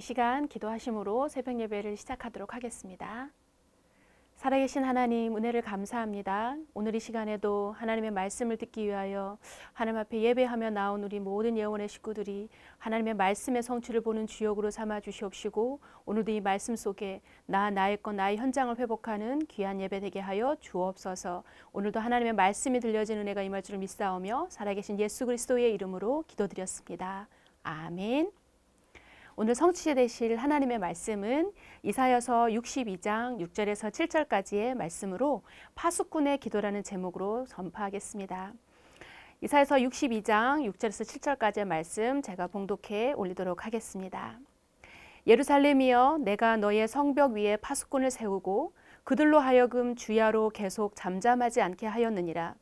이 시간 기도하심으로 새벽 예배를 시작하도록 하겠습니다. 살아계신 하나님 은혜를 감사합니다. 오늘 이 시간에도 하나님의 말씀을 듣기 위하여 하나님 앞에 예배하며 나온 우리 모든 예원의 식구들이 하나님의 말씀의 성취를 보는 주역으로 삼아 주시옵시고 오늘도 이 말씀 속에 나 나의 것 나의 현장을 회복하는 귀한 예배 되게 하여 주옵소서. 오늘도 하나님의 말씀이 들려지는 은가 임할 줄 믿사오며 살아계신 예수 그리스도의 이름으로 기도드렸습니다. 아멘. 오늘 성취되실 하나님의 말씀은 이사여서 62장 6절에서 7절까지의 말씀으로 파수꾼의 기도라는 제목으로 전파하겠습니다. 이사여서 62장 6절에서 7절까지의 말씀 제가 봉독해 올리도록 하겠습니다. 예루살렘이여 내가 너의 성벽 위에 파수꾼을 세우고 그들로 하여금 주야로 계속 잠잠하지 않게 하였느니라.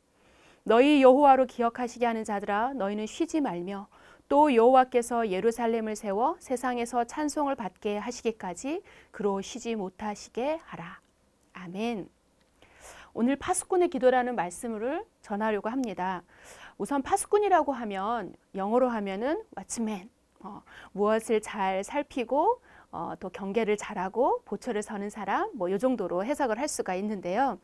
너희 여호와로 기억하시게 하는 자들아 너희는 쉬지 말며 또 여호와께서 예루살렘을 세워 세상에서 찬송을 받게 하시기까지 그로 쉬지 못하시게 하라. 아멘. 오늘 파수꾼의 기도라는 말씀을 전하려고 합니다. 우선 파수꾼이라고 하면 영어로 하면은 왓츠맨 어, 무엇을 잘 살피고 어, 또 경계를 잘하고 보초를 서는 사람 뭐요 정도로 해석을 할 수가 있는데요.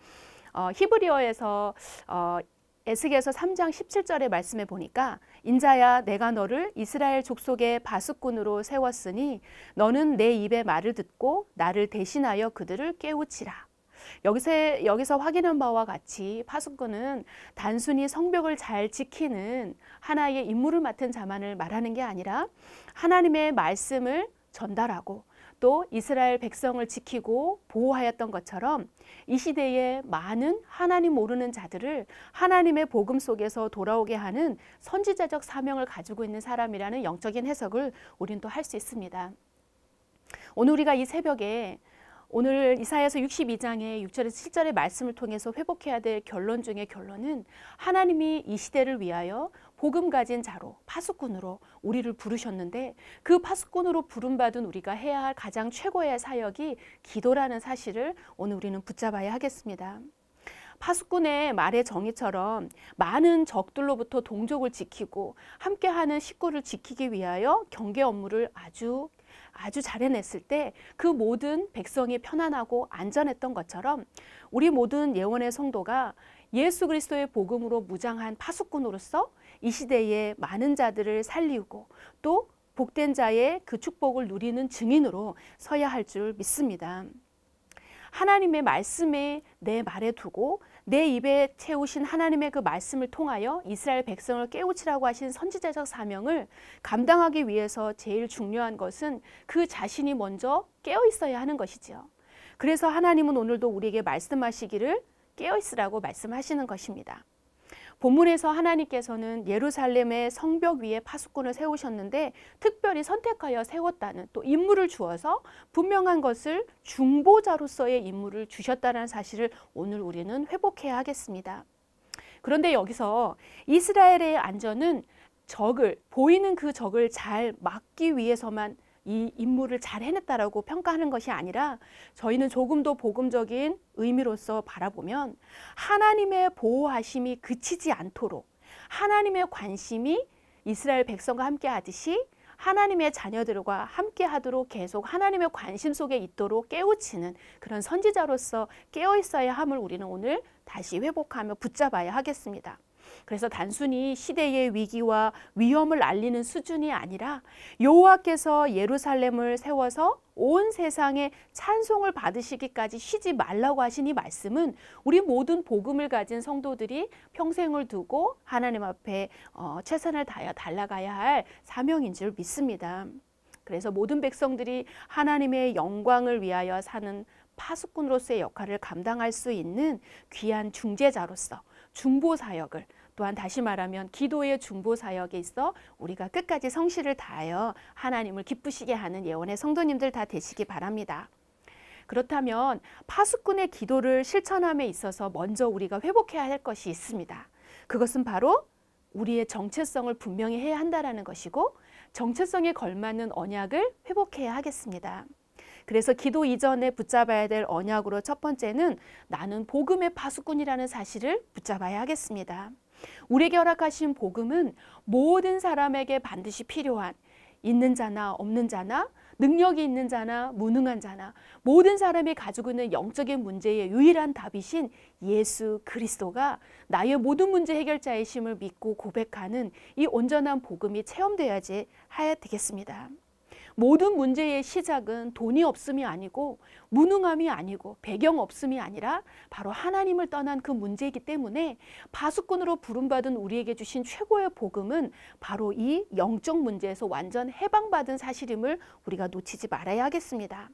어, 히브리어에서 어, 에스겔서 3장 1 7절에말씀해 보니까 인자야 내가 너를 이스라엘 족속의 바수꾼으로 세웠으니 너는 내입에 말을 듣고 나를 대신하여 그들을 깨우치라. 여기서, 여기서 확인한 바와 같이 파수꾼은 단순히 성벽을 잘 지키는 하나의 임무를 맡은 자만을 말하는 게 아니라 하나님의 말씀을 전달하고 또 이스라엘 백성을 지키고 보호하였던 것처럼 이 시대에 많은 하나님 모르는 자들을 하나님의 복음 속에서 돌아오게 하는 선지자적 사명을 가지고 있는 사람이라는 영적인 해석을 우리는또 할 수 있습니다. 오늘 우리가 이 새벽에 오늘 이사야서 62장의 6절에서 7절의 말씀을 통해서 회복해야 될 결론 중의 결론은 하나님이 이 시대를 위하여 복음 가진 자로 파수꾼으로 우리를 부르셨는데 그 파수꾼으로 부름받은 우리가 해야 할 가장 최고의 사역이 기도라는 사실을 오늘 우리는 붙잡아야 하겠습니다. 파수꾼의 말의 정의처럼 많은 적들로부터 동족을 지키고 함께하는 식구를 지키기 위하여 경계 업무를 아주 아주 잘해냈을 때 그 모든 백성이 편안하고 안전했던 것처럼 우리 모든 예원의 성도가 예수 그리스도의 복음으로 무장한 파수꾼으로서 이 시대에 많은 자들을 살리고또 복된 자의 그 축복을 누리는 증인으로 서야 할 줄 믿습니다. 하나님의 말씀에 내 말에 두고 내 입에 채우신 하나님의 그 말씀을 통하여 이스라엘 백성을 깨우치라고 하신 선지자적 사명을 감당하기 위해서 제일 중요한 것은 그 자신이 먼저 깨어 있어야 하는 것이지요. 그래서 하나님은 오늘도 우리에게 말씀하시기를 깨어 있으라고 말씀하시는 것입니다. 본문에서 하나님께서는 예루살렘의 성벽 위에 파수꾼을 세우셨는데 특별히 선택하여 세웠다는 또 임무를 주어서 분명한 것을 중보자로서의 임무를 주셨다는 사실을 오늘 우리는 회복해야 하겠습니다. 그런데 여기서 이스라엘의 안전은 적을 보이는 그 적을 잘 막기 위해서만 이 임무를 잘 해냈다라고 평가하는 것이 아니라 저희는 조금 더 복음적인 의미로서 바라보면 하나님의 보호하심이 그치지 않도록 하나님의 관심이 이스라엘 백성과 함께 하듯이 하나님의 자녀들과 함께 하도록 계속 하나님의 관심 속에 있도록 깨우치는 그런 선지자로서 깨어 있어야 함을 우리는 오늘 다시 회복하며 붙잡아야 하겠습니다. 그래서 단순히 시대의 위기와 위험을 알리는 수준이 아니라 여호와께서 예루살렘을 세워서 온 세상에 찬송을 받으시기까지 쉬지 말라고 하신 이 말씀은 우리 모든 복음을 가진 성도들이 평생을 두고 하나님 앞에 어, 최선을 다하여 달라가야 할 사명인 줄 믿습니다. 그래서 모든 백성들이 하나님의 영광을 위하여 사는 파수꾼으로서의 역할을 감당할 수 있는 귀한 중재자로서 중보 사역을 또한 다시 말하면 기도의 중보 사역에 있어 우리가 끝까지 성실을 다하여 하나님을 기쁘시게 하는 예원의 성도님들 다 되시기 바랍니다. 그렇다면 파수꾼의 기도를 실천함에 있어서 먼저 우리가 회복해야 할 것이 있습니다. 그것은 바로 우리의 정체성을 분명히 해야 한다라는 것이고 정체성에 걸맞는 언약을 회복해야 하겠습니다. 그래서 기도 이전에 붙잡아야 될 언약으로 첫 번째는 나는 복음의 파수꾼이라는 사실을 붙잡아야 하겠습니다. 우리에게 허락하신 복음은 모든 사람에게 반드시 필요한 있는 자나 없는 자나 능력이 있는 자나 무능한 자나 모든 사람이 가지고 있는 영적인 문제의 유일한 답이신 예수 그리스도가 나의 모든 문제 해결자의 심을 믿고 고백하는 이 온전한 복음이 체험되어야지 하야 되겠습니다. 모든 문제의 시작은 돈이 없음이 아니고 무능함이 아니고 배경 없음이 아니라 바로 하나님을 떠난 그 문제이기 때문에 파수꾼으로 부름받은 우리에게 주신 최고의 복음은 바로 이 영적 문제에서 완전 해방받은 사실임을 우리가 놓치지 말아야 하겠습니다.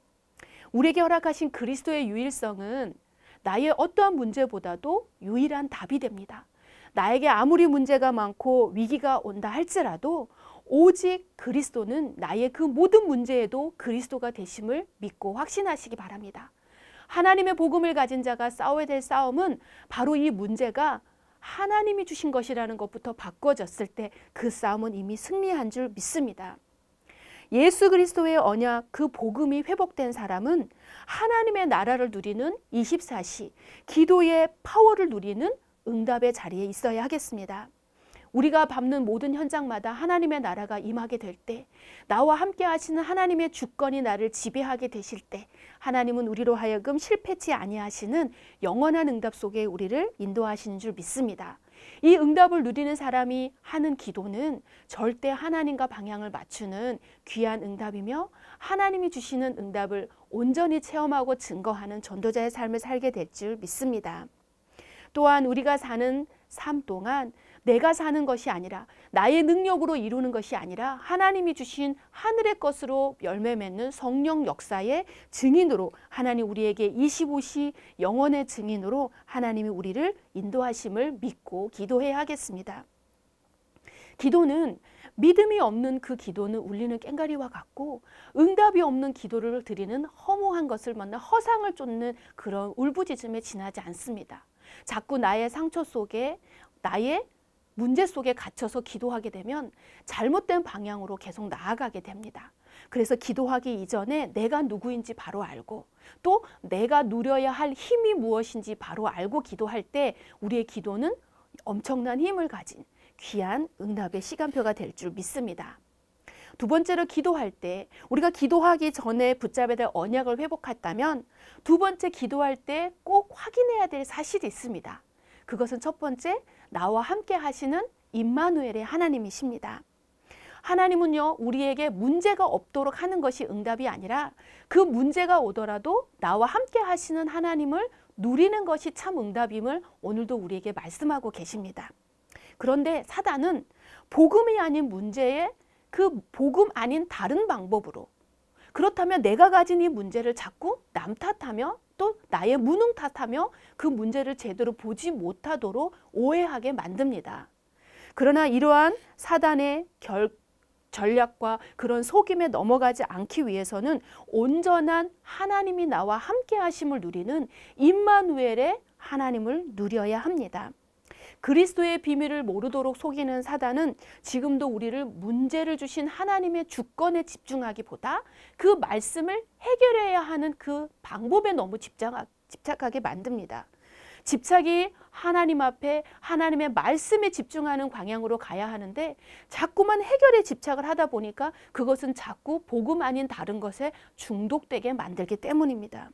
우리에게 허락하신 그리스도의 유일성은 나의 어떠한 문제보다도 유일한 답이 됩니다. 나에게 아무리 문제가 많고 위기가 온다 할지라도 오직 그리스도는 나의 그 모든 문제에도 그리스도가 되심을 믿고 확신하시기 바랍니다. 하나님의 복음을 가진 자가 싸워야 될 싸움은 바로 이 문제가 하나님이 주신 것이라는 것부터 바꿔졌을 때 그 싸움은 이미 승리한 줄 믿습니다. 예수 그리스도의 언약 그 복음이 회복된 사람은 하나님의 나라를 누리는 24시 기도의 파워를 누리는 응답의 자리에 있어야 하겠습니다. 우리가 밟는 모든 현장마다 하나님의 나라가 임하게 될 때, 나와 함께 하시는 하나님의 주권이 나를 지배하게 되실 때, 하나님은 우리로 하여금 실패치 아니하시는 영원한 응답 속에 우리를 인도하시는 줄 믿습니다. 이 응답을 누리는 사람이 하는 기도는 절대 하나님과 방향을 맞추는 귀한 응답이며 하나님이 주시는 응답을 온전히 체험하고 증거하는 전도자의 삶을 살게 될 줄 믿습니다. 또한 우리가 사는 삶 동안 내가 사는 것이 아니라 나의 능력으로 이루는 것이 아니라 하나님이 주신 하늘의 것으로 열매 맺는 성령 역사의 증인으로 하나님 우리에게 25시 영원의 증인으로 하나님이 우리를 인도하심을 믿고 기도해야 하겠습니다. 기도는 믿음이 없는 그 기도는 울리는 깽가리와 같고 응답이 없는 기도를 드리는 허무한 것을 만나 허상을 쫓는 그런 울부짖음에 지나지 않습니다. 자꾸 나의 상처 속에 나의 문제 속에 갇혀서 기도하게 되면 잘못된 방향으로 계속 나아가게 됩니다. 그래서 기도하기 이전에 내가 누구인지 바로 알고 또 내가 누려야 할 힘이 무엇인지 바로 알고 기도할 때 우리의 기도는 엄청난 힘을 가진 귀한 응답의 시간표가 될 줄 믿습니다. 두 번째로 기도할 때 우리가 기도하기 전에 붙잡아야 될 언약을 회복했다면 두 번째 기도할 때 꼭 확인해야 될 사실이 있습니다. 그것은 첫 번째 나와 함께 하시는 임마누엘의 하나님이십니다. 하나님은요, 우리에게 문제가 없도록 하는 것이 응답이 아니라 그 문제가 오더라도 나와 함께 하시는 하나님을 누리는 것이 참 응답임을 오늘도 우리에게 말씀하고 계십니다. 그런데 사단은 복음이 아닌 문제에 그 복음 아닌 다른 방법으로 그렇다면 내가 가진 이 문제를 자꾸 남 탓하며 또 나의 무능 탓하며 그 문제를 제대로 보지 못하도록 오해하게 만듭니다. 그러나 이러한 사단의 결, 전략과 그런 속임에 넘어가지 않기 위해서는 온전한 하나님이 나와 함께 하심을 누리는 임마누엘의 하나님을 누려야 합니다. 그리스도의 비밀을 모르도록 속이는 사단은 지금도 우리를 문제를 주신 하나님의 주권에 집중하기보다 그 말씀을 해결해야 하는 그 방법에 너무 집착하, 게 만듭니다. 집착이 하나님 앞에 하나님의 말씀에 집중하는 방향으로 가야 하는데 자꾸만 해결에 집착을 하다 보니까 그것은 자꾸 복음 아닌 다른 것에 중독되게 만들기 때문입니다.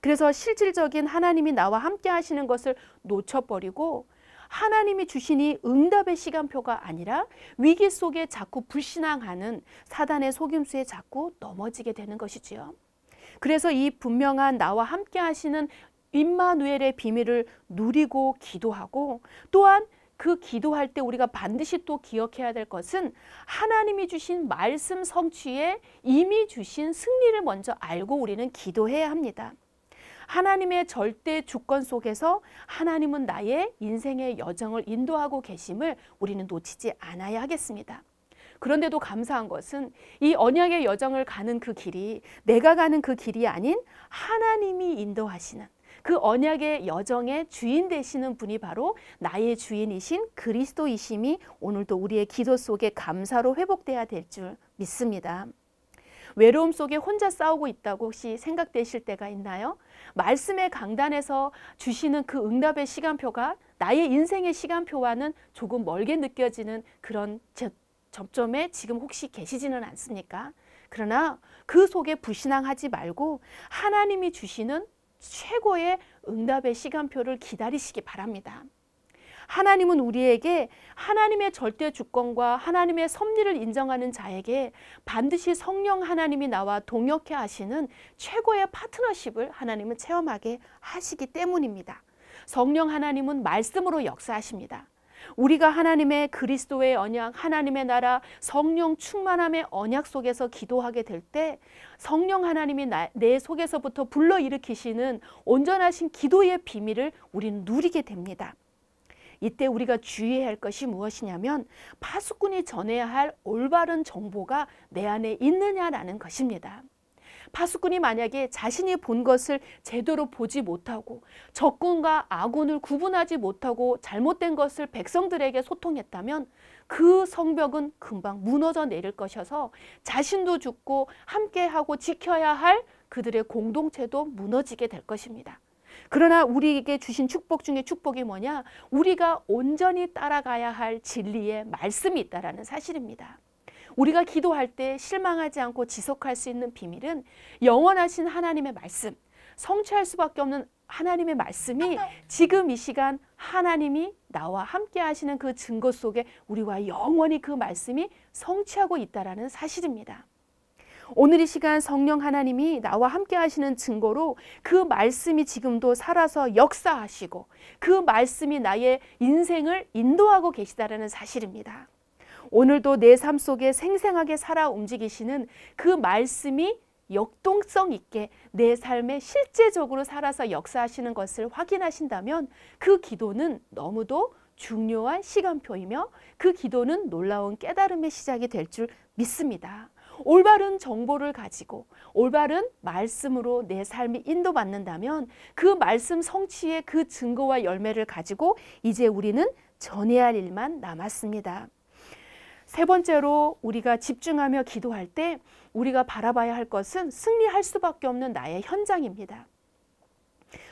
그래서 실질적인 하나님이 나와 함께 하시는 것을 놓쳐버리고 하나님이 주시니 응답의 시간표가 아니라 위기 속에 자꾸 불신앙하는 사단의 속임수에 자꾸 넘어지게 되는 것이지요. 그래서 이 분명한 나와 함께 하시는 임마누엘의 비밀을 누리고 기도하고 또한 그 기도할 때 우리가 반드시 또 기억해야 될 것은 하나님이 주신 말씀 성취에 이미 주신 승리를 먼저 알고 우리는 기도해야 합니다. 하나님의 절대 주권 속에서 하나님은 나의 인생의 여정을 인도하고 계심을 우리는 놓치지 않아야 하겠습니다. 그런데도 감사한 것은 이 언약의 여정을 가는 그 길이 내가 가는 그 길이 아닌 하나님이 인도하시는 그 언약의 여정의 주인 되시는 분이 바로 나의 주인이신 그리스도이심이 오늘도 우리의 기도 속에 감사로 회복돼야 될 줄 믿습니다. 외로움 속에 혼자 싸우고 있다고 혹시 생각되실 때가 있나요? 말씀의 강단에서 주시는 그 응답의 시간표가 나의 인생의 시간표와는 조금 멀게 느껴지는 그런 접점에 지금 혹시 계시지는 않습니까? 그러나 그 속에 불신앙하지 말고 하나님이 주시는 최고의 응답의 시간표를 기다리시기 바랍니다. 하나님은 우리에게 하나님의 절대 주권과 하나님의 섭리를 인정하는 자에게 반드시 성령 하나님이 나와 동역해 하시는 최고의 파트너십을 하나님은 체험하게 하시기 때문입니다. 성령 하나님은 말씀으로 역사하십니다. 우리가 하나님의 그리스도의 언약, 하나님의 나라, 성령 충만함의 언약 속에서 기도하게 될 때 성령 하나님이 나, 내 속에서부터 불러일으키시는 온전하신 기도의 비밀을 우리는 누리게 됩니다. 이때 우리가 주의해야 할 것이 무엇이냐면 파수꾼이 전해야 할 올바른 정보가 내 안에 있느냐라는 것입니다. 파수꾼이 만약에 자신이 본 것을 제대로 보지 못하고 적군과 아군을 구분하지 못하고 잘못된 것을 백성들에게 소통했다면 그 성벽은 금방 무너져 내릴 것이어서 자신도 죽고 함께하고 지켜야 할 그들의 공동체도 무너지게 될 것입니다. 그러나 우리에게 주신 축복 중에 축복이 뭐냐? 우리가 온전히 따라가야 할 진리의 말씀이 있다라는 사실입니다. 우리가 기도할 때 실망하지 않고 지속할 수 있는 비밀은 영원하신 하나님의 말씀, 성취할 수밖에 없는 하나님의 말씀이 지금 이 시간 하나님이 나와 함께 하시는 그 증거 속에 우리와 영원히 그 말씀이 성취하고 있다라는 사실입니다. 오늘 이 시간 성령 하나님이 나와 함께 하시는 증거로 그 말씀이 지금도 살아서 역사하시고 그 말씀이 나의 인생을 인도하고 계시다라는 사실입니다. 오늘도 내 삶 속에 생생하게 살아 움직이시는 그 말씀이 역동성 있게 내 삶에 실제적으로 살아서 역사하시는 것을 확인하신다면 그 기도는 너무도 중요한 시간표이며 그 기도는 놀라운 깨달음의 시작이 될 줄 믿습니다. 올바른 정보를 가지고 올바른 말씀으로 내 삶이 인도받는다면 그 말씀 성취의 그 증거와 열매를 가지고 이제 우리는 전해야 할 일만 남았습니다. 세 번째로 우리가 집중하며 기도할 때 우리가 바라봐야 할 것은 승리할 수밖에 없는 나의 현장입니다.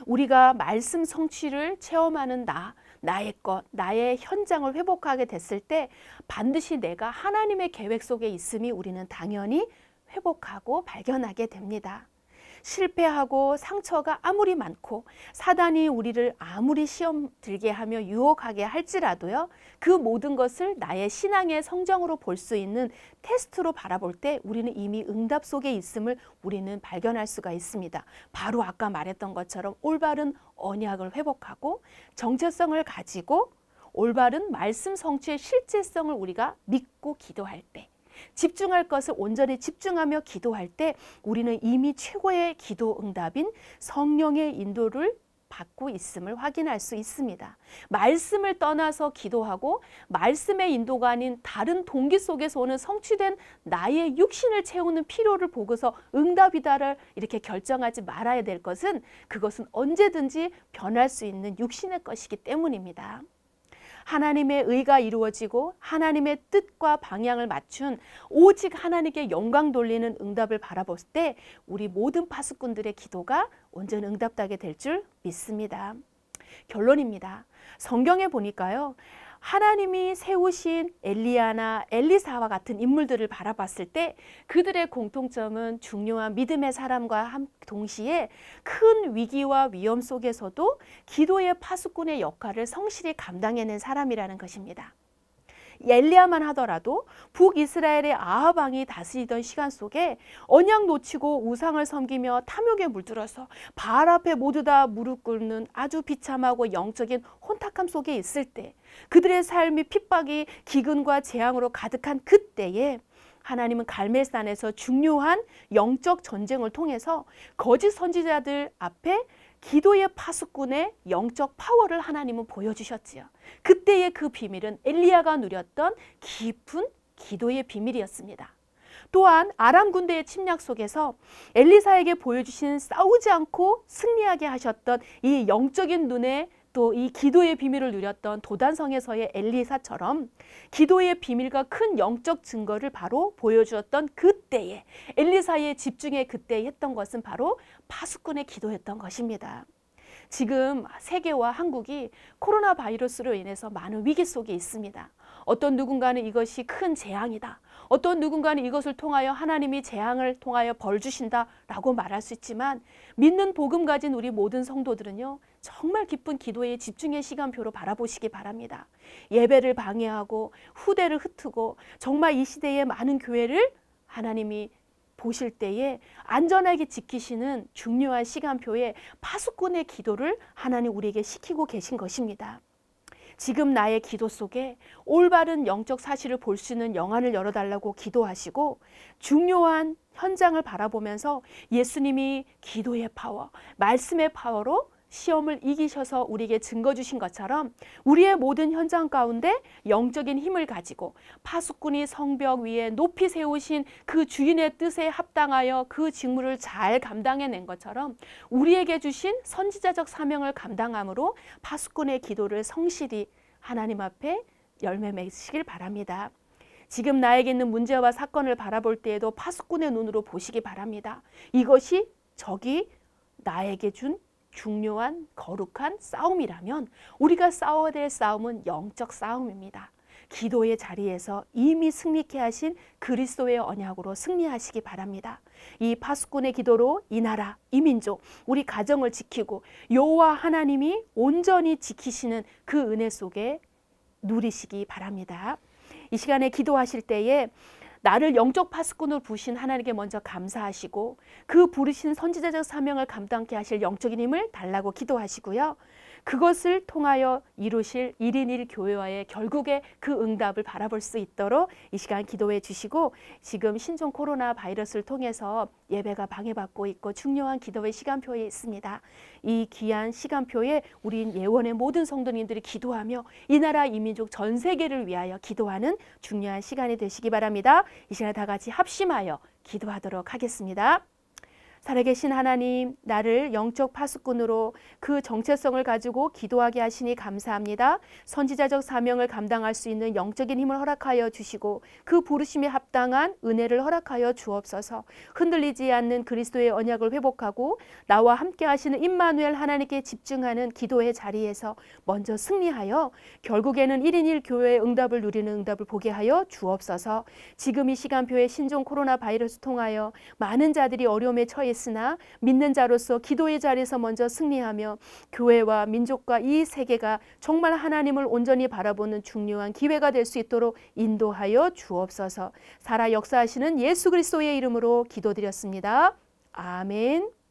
우리가 말씀 성취를 체험하는 나, 나의 것, 나의 현장을 회복하게 됐을 때 반드시 내가 하나님의 계획 속에 있음이 우리는 당연히 회복하고 발견하게 됩니다. 실패하고 상처가 아무리 많고 사단이 우리를 아무리 시험 들게 하며 유혹하게 할지라도요. 그 모든 것을 나의 신앙의 성장으로 볼 수 있는 테스트로 바라볼 때 우리는 이미 응답 속에 있음을 우리는 발견할 수가 있습니다. 바로 아까 말했던 것처럼 올바른 언약을 회복하고 정체성을 가지고 올바른 말씀 성취의 실질성을 우리가 믿고 기도할 때 집중할 것을 온전히 집중하며 기도할 때 우리는 이미 최고의 기도 응답인 성령의 인도를 받고 있음을 확인할 수 있습니다. 말씀을 떠나서 기도하고 말씀의 인도가 아닌 다른 동기 속에서 오는 성취된 나의 육신을 채우는 필요를 보고서 응답이다를 이렇게 결정하지 말아야 될 것은 그것은 언제든지 변할 수 있는 육신의 것이기 때문입니다. 하나님의 의가 이루어지고 하나님의 뜻과 방향을 맞춘 오직 하나님께 영광 돌리는 응답을 바라봤을 때 우리 모든 파수꾼들의 기도가 온전히 응답되게 될 줄 믿습니다. 결론입니다. 성경에 보니까요. 하나님이 세우신 엘리야나 엘리사와 같은 인물들을 바라봤을 때 그들의 공통점은 중요한 믿음의 사람과 동시에 큰 위기와 위험 속에서도 기도의 파수꾼의 역할을 성실히 감당해낸 사람이라는 것입니다. 엘리야만 하더라도 북이스라엘의 아하방이 다스리던 시간 속에 언약 놓치고 우상을 섬기며 탐욕에 물들어서 발 앞에 모두 다 무릎 꿇는 아주 비참하고 영적인 혼탁함 속에 있을 때 그들의 삶이 핍박이 기근과 재앙으로 가득한 그때에 하나님은 갈멜산에서 중요한 영적 전쟁을 통해서 거짓 선지자들 앞에 기도의 파수꾼의 영적 파워를 하나님은 보여주셨지요. 그때의 그 비밀은 엘리야가 누렸던 깊은 기도의 비밀이었습니다. 또한 아람 군대의 침략 속에서 엘리사에게 보여주신 싸우지 않고 승리하게 하셨던 이 영적인 눈의 또이 기도의 비밀을 누렸던 도단성에서의 엘리사처럼 기도의 비밀과 큰 영적 증거를 바로 보여주었던 그때에 엘리사의 집중에 그때 했던 것은 바로 파수꾼의 기도였던 것입니다. 지금 세계와 한국이 코로나 바이러스로 인해서 많은 위기 속에 있습니다. 어떤 누군가는 이것이 큰 재앙이다. 어떤 누군가는 이것을 통하여 하나님이 재앙을 통하여 벌 주신다라고 말할 수 있지만 믿는 복음 가진 우리 모든 성도들은요. 정말 깊은 기도의 집중의 시간표로 바라보시기 바랍니다. 예배를 방해하고 후대를 흩트고 정말 이 시대의 많은 교회를 하나님이 보실 때에 안전하게 지키시는 중요한 시간표에 파수꾼의 기도를 하나님 우리에게 시키고 계신 것입니다. 지금 나의 기도 속에 올바른 영적 사실을 볼 수 있는 영안을 열어달라고 기도하시고 중요한 현장을 바라보면서 예수님이 기도의 파워, 말씀의 파워로 시험을 이기셔서 우리에게 증거 주신 것처럼 우리의 모든 현장 가운데 영적인 힘을 가지고 파수꾼이 성벽 위에 높이 세우신 그 주인의 뜻에 합당하여 그 직무를 잘 감당해낸 것처럼 우리에게 주신 선지자적 사명을 감당함으로 파수꾼의 기도를 성실히 하나님 앞에 열매 맺으시길 바랍니다. 지금 나에게 있는 문제와 사건을 바라볼 때에도 파수꾼의 눈으로 보시기 바랍니다. 이것이 적이 나에게 준 중요한 거룩한 싸움이라면 우리가 싸워야 될 싸움은 영적 싸움입니다. 기도의 자리에서 이미 승리케 하신 그리스도의 언약으로 승리하시기 바랍니다. 이 파수꾼의 기도로 이 나라, 이 민족, 우리 가정을 지키고 여호와 하나님이 온전히 지키시는 그 은혜 속에 누리시기 바랍니다. 이 시간에 기도하실 때에 나를 영적 파수꾼으로 부신 하나님께 먼저 감사하시고 그 부르신 선지자적 사명을 감당케 하실 영적인 힘을 달라고 기도하시고요. 그것을 통하여 이루실 일인일 교회와의 결국에 그 응답을 바라볼 수 있도록 이 시간 기도해 주시고 지금 신종 코로나 바이러스를 통해서 예배가 방해받고 있고 중요한 기도의 시간표에 있습니다. 이 귀한 시간표에 우리 예원의 모든 성도님들이 기도하며 이 나라 이민족 전 세계를 위하여 기도하는 중요한 시간이 되시기 바랍니다. 이 시간에 다 같이 합심하여 기도하도록 하겠습니다. 살아계신 하나님, 나를 영적 파수꾼으로 그 정체성을 가지고 기도하게 하시니 감사합니다. 선지자적 사명을 감당할 수 있는 영적인 힘을 허락하여 주시고 그 부르심에 합당한 은혜를 허락하여 주옵소서. 흔들리지 않는 그리스도의 언약을 회복하고 나와 함께 하시는 임마누엘 하나님께 집중하는 기도의 자리에서 먼저 승리하여 결국에는 1인 1교회의 응답을 누리는 응답을 보게 하여 주옵소서. 지금 이 시간표에 신종 코로나 바이러스 통하여 많은 자들이 어려움에 처해 패배했으나 믿는 자로서 기도의 자리에서 먼저 승리하며 교회와 민족과 이 세계가 정말 하나님을 온전히 바라보는 중요한 기회가 될 수 있도록 인도하여 주옵소서. 살아 역사하시는 예수 그리스도의 이름으로 기도드렸습니다. 아멘.